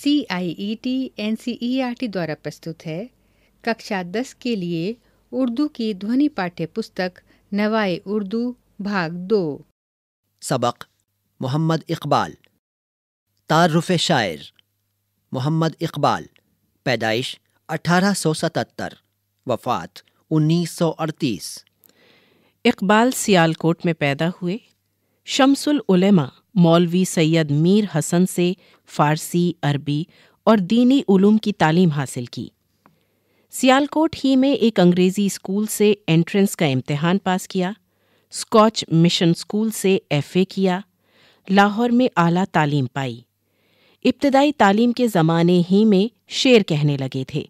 C I E T N C E R T دوارا پرستا دس کے لیے اردو کی دھونی پاٹیہ پستک نوائے اردو بھاگ دو سبق محمد اقبال تعارف شاعر محمد اقبال پیدائش اٹھارہ سو ستہتر وفات انیس سو اڑتیس اقبال سیال کوٹ میں پیدا ہوئے شمس العلماء مولوی سید میر حسن سے فارسی عربی اور دینی علوم کی تعلیم حاصل کی سیالکوٹ ہی میں ایک انگریزی اسکول سے انٹرنس کا امتحان پاس کیا اسکاچ مشن اسکول سے ایف اے کیا لاہور میں اعلیٰ تعلیم پائی ابتدائی تعلیم کے زمانے ہی میں شعر کہنے لگے تھے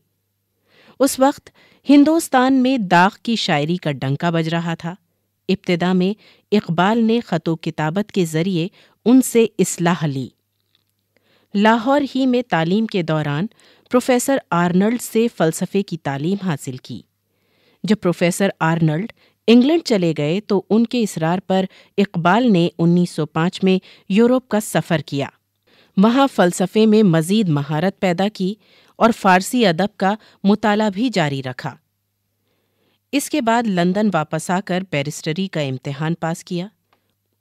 اس وقت ہندوستان میں داغ کی شاعری کا ڈنکا بج رہا تھا ابتدا میں اقبال نے خط و کتابت کے ذریعے ان سے اصلاح لی لاہور ہی میں تعلیم کے دوران پروفیسر آرنلڈ سے فلسفے کی تعلیم حاصل کی جب پروفیسر آرنلڈ انگلینڈ چلے گئے تو ان کے اصرار پر اقبال نے انیس سو پانچ میں یورپ کا سفر کیا وہاں فلسفے میں مزید مہارت پیدا کی اور فارسی ادب کا مطالعہ بھی جاری رکھا اس کے بعد لندن واپس آ کر بیرسٹری کا امتحان پاس کیا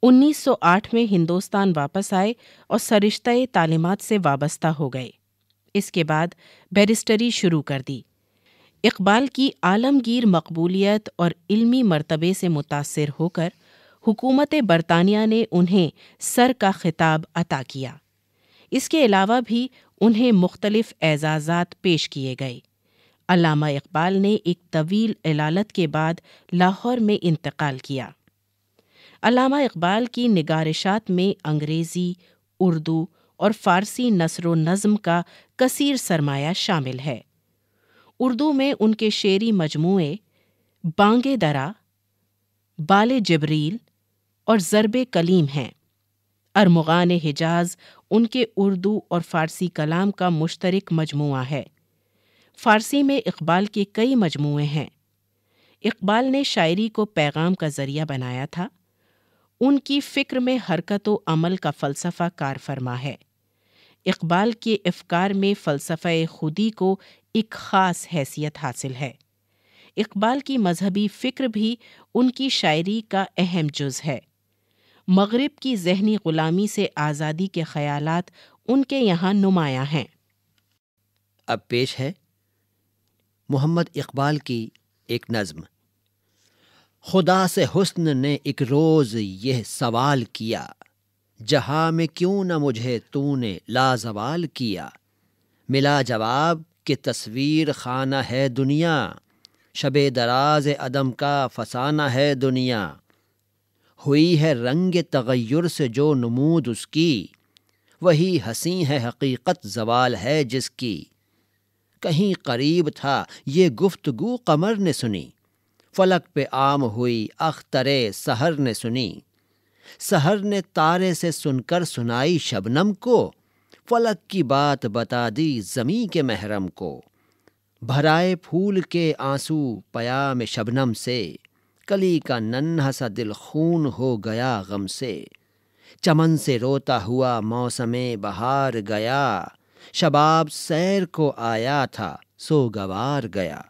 انیس سو آٹھ میں ہندوستان واپس آئے اور سرشتہ تعلیمات سے وابستہ ہو گئے اس کے بعد بیرسٹری شروع کر دی اقبال کی عالمگیر مقبولیت اور علمی مرتبے سے متاثر ہو کر حکومت برطانیہ نے انہیں سر کا خطاب عطا کیا اس کے علاوہ بھی انہیں مختلف اعزازات پیش کیے گئے علامہ اقبال نے ایک طویل علالت کے بعد لاہور میں انتقال کیا علامہ اقبال کی نگارشات میں انگریزی اردو اور فارسی نثر و نظم کا کثیر سرمایہ شامل ہے اردو میں ان کے شعری مجموعے بانگ درا بال جبریل اور ضرب کلیم ہیں ارمغان حجاز ان کے اردو اور فارسی کلام کا مشترک مجموعہ ہے فارسی میں اقبال کے کئی مجموعے ہیں اقبال نے شاعری کو پیغام کا ذریعہ بنایا تھا ان کی فکر میں حرکت و عمل کا فلسفہ کار فرما ہے اقبال کے افکار میں فلسفہ خودی کو ایک خاص حیثیت حاصل ہے اقبال کی مذہبی فکر بھی ان کی شاعری کا اہم جز ہے مغرب کی ذہنی غلامی سے آزادی کے خیالات ان کے یہاں نمایاں ہیں اب پیش ہے محمد اقبال کی ایک نظم خدا سے حسن نے ایک روز یہ سوال کیا جہاں میں کیوں نہ مجھے تو نے لازوال کیا ملا جواب کہ تصویر خانہ ہے دنیا شب دراز عدم کا فسانہ ہے دنیا ہوئی ہے رنگ تغیر سے جو نمود اس کی وہی حسین ہے حقیقت زوال ہے جس کی کہیں قریب تھا یہ گفتگو قمر نے سنی فلک پہ عام ہوئی اخترے سہر نے سنی سحر نے تارے سے سن کر سنائی شبنم کو فلک کی بات بتا دی زمیں کے محرم کو بھرائے پھول کے آنسو پیا میں شبنم سے کلی کا ننھا سا دل خون ہو گیا غم سے چمن سے روتا ہوا موسم بہار گیا شباب سیر کو آیا تھا سو گوار گیا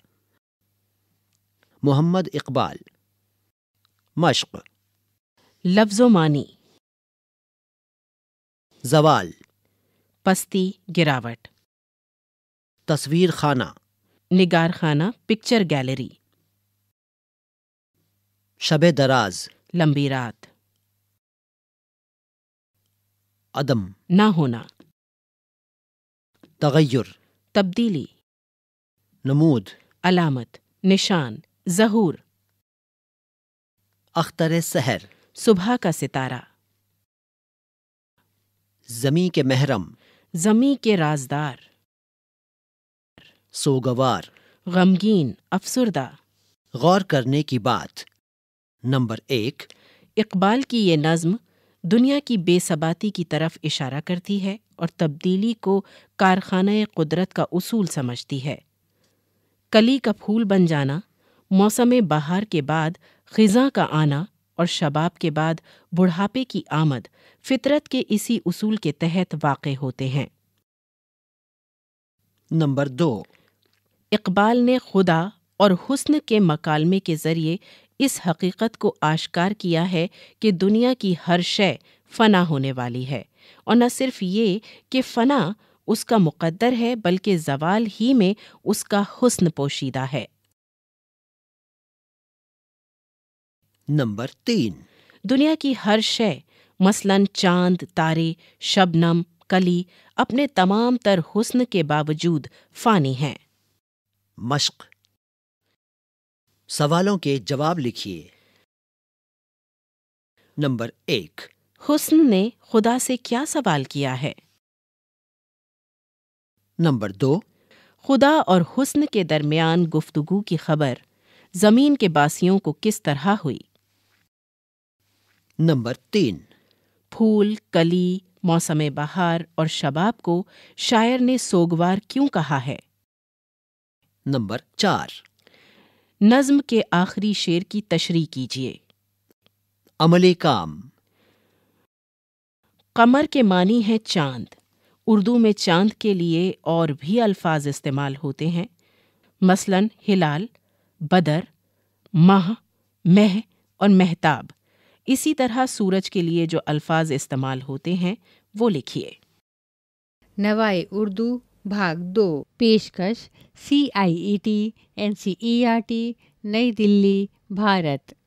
محمد اقبال مشق لفظ و معنی زوال پستی گراوٹ تصویر خانہ نگار خانہ پکچر گیلری شب دراز لمبی رات عدم نہ ہونا تغیر تبدیلی نمود علامت نشان ظہور اختر سحر صبح کا ستارہ زمیں کے محرم زمیں کے رازدار سوگوار غمگین افسردہ غور کرنے کی بات نمبر ایک اقبال کی یہ نظم دنیا کی بے ثباتی کی طرف اشارہ کرتی ہے اور تبدیلی کو کارخانہ قدرت کا اصول سمجھتی ہے کلی کا پھول بن جانا موسم بہار کے بعد خزاں کا آنا اور شباب کے بعد بڑھاپے کی آمد فطرت کے اسی اصول کے تحت واقع ہوتے ہیں نمبر دو اقبال نے خدا اور حسن کے مکالمے کے ذریعے اس حقیقت کو آشکار کیا ہے کہ دنیا کی ہر شے فنا ہونے والی ہے اور نہ صرف یہ کہ فنا اس کا مقدر ہے بلکہ زوال ہی میں اس کا حسن پوشیدہ ہے نمبر تین دنیا کی ہر شے مثلاً چاند تارے شبنم کلی اپنے تمام تر حسن کے باوجود فانی ہیں مشق سوالوں کے جواب لکھیے نمبر ایک حسن نے خدا سے کیا سوال کیا ہے نمبر دو خدا اور حسن کے درمیان گفتگو کی خبر زمین کے باسیوں کو کس طرح ہوئی نمبر تین پھول کلی موسم بہار اور شباب کو شاعر نے سوگوار کیوں کہا ہے نمبر چار نظم کے آخری شعر کی تشریح کیجیے عمل کام قمر کے معنی ہیں چاند اردو میں چاند کے لیے اور بھی الفاظ استعمال ہوتے ہیں مثلا ہلال بدر مہ مہ اور مہتاب اسی طرح سورج کے لیے جو الفاظ استعمال ہوتے ہیں وہ لکھیے نوائے اردو بھاگ دو پیشکش C I E T N C E R T New Delhi Bharat